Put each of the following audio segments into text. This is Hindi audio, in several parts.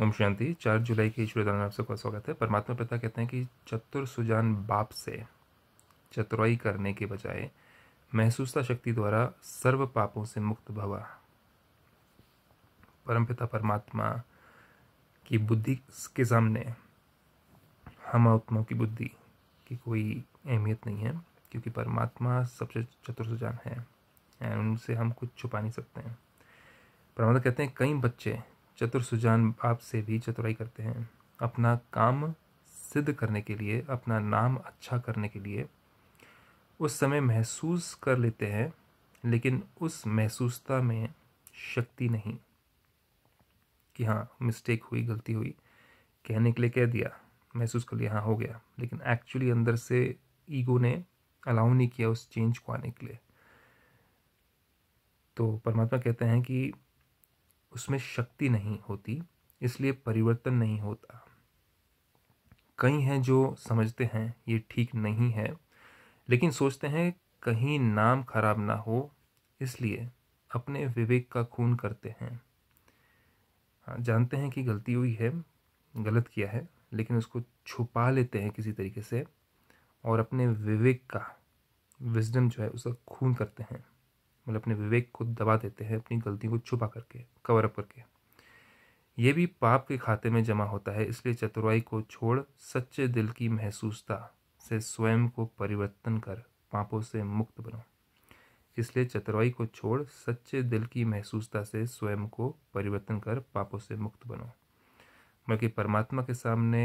ओम शांति चार जुलाई के ईश्वर दान आप सबका स्वागत है परमात्मा पिता कहते हैं कि चतुर सुजान बाप से चतुराई करने के बजाय महसूसता शक्ति द्वारा सर्व पापों से मुक्त भवा परम पिता परमात्मा की बुद्धि के सामने हम आत्माओं की बुद्धि की कोई अहमियत नहीं है क्योंकि परमात्मा सबसे चतुर सुजान है एंड उनसे हम कुछ छुपा नहीं सकते हैं परमात्मा कहते हैं कई बच्चे चतुर सुजान बाप से भी चतुराई करते हैं अपना काम सिद्ध करने के लिए अपना नाम अच्छा करने के लिए उस समय महसूस कर लेते हैं लेकिन उस महसूसता में शक्ति नहीं कि हाँ मिस्टेक हुई गलती हुई कहने के लिए कह दिया महसूस कर लिया हाँ हो गया लेकिन एक्चुअली अंदर से ईगो ने अलाउ नहीं किया उस चेंज को आने के लिए तो परमात्मा कहते हैं कि उसमें शक्ति नहीं होती इसलिए परिवर्तन नहीं होता कई हैं जो समझते हैं ये ठीक नहीं है लेकिन सोचते हैं कहीं नाम खराब ना हो इसलिए अपने विवेक का खून करते हैं हाँ, जानते हैं कि गलती हुई है गलत किया है लेकिन उसको छुपा लेते हैं किसी तरीके से और अपने विवेक का विजडम जो है उसका खून करते हैं मतलब अपने विवेक को दबा देते हैं अपनी गलती को छुपा करके कवर अप करके ये भी पाप के खाते में जमा होता है इसलिए चतुराई को छोड़ सच्चे दिल की महसूसता से स्वयं को परिवर्तन कर पापों से मुक्त बनो इसलिए चतुराई को छोड़ सच्चे दिल की महसूसता से स्वयं को परिवर्तन कर पापों से मुक्त बनो बल्कि परमात्मा के सामने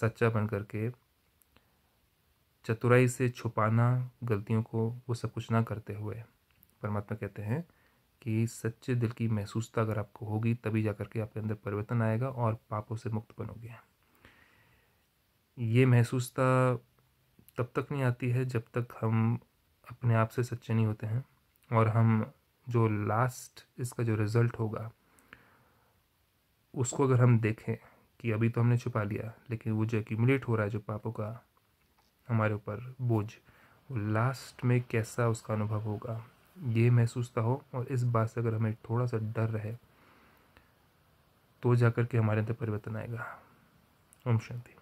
सच्चा बन करके चतुराई से छुपाना गलतियों को वो सब कुछ ना करते हुए परमात्मा कहते हैं कि सच्चे दिल की महसूसता अगर आपको होगी तभी जा करके आपके अंदर परिवर्तन आएगा और पापों से मुक्त बनोगे ये महसूसता तब तक नहीं आती है जब तक हम अपने आप से सच्चे नहीं होते हैं और हम जो लास्ट इसका जो रिज़ल्ट होगा उसको अगर हम देखें कि अभी तो हमने छुपा लिया लेकिन वो जो एक्यूमुलेट हो रहा है जो पापों का हमारे ऊपर बोझ वो लास्ट में कैसा उसका अनुभव होगा ये महसूस ना हो और इस बात से अगर हमें थोड़ा सा डर रहे तो जाकर के हमारे अंदर परिवर्तन आएगा ओम शांति